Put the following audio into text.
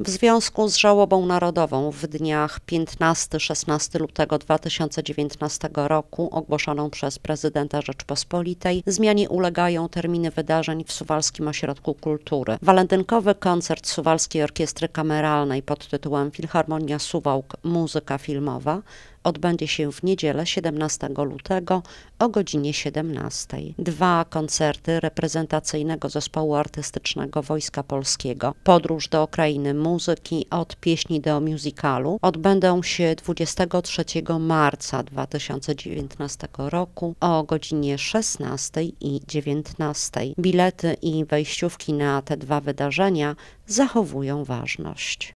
W związku z żałobą narodową w dniach 15-16 lutego 2019 roku ogłoszoną przez prezydenta Rzeczpospolitej zmianie ulegają terminy wydarzeń w Suwalskim Ośrodku Kultury. Walentynkowy koncert Suwalskiej Orkiestry Kameralnej pod tytułem Filharmonia Suwałk Muzyka Filmowa odbędzie się w niedzielę 17 lutego o godzinie 17. Dwa koncerty reprezentacyjnego zespołu artystycznego Wojska Polskiego Podróż do Krainy Muzyki od pieśni do musicalu odbędą się 23 marca 2019 roku o godzinie 16 i 19. Bilety i wejściówki na te dwa wydarzenia zachowują ważność.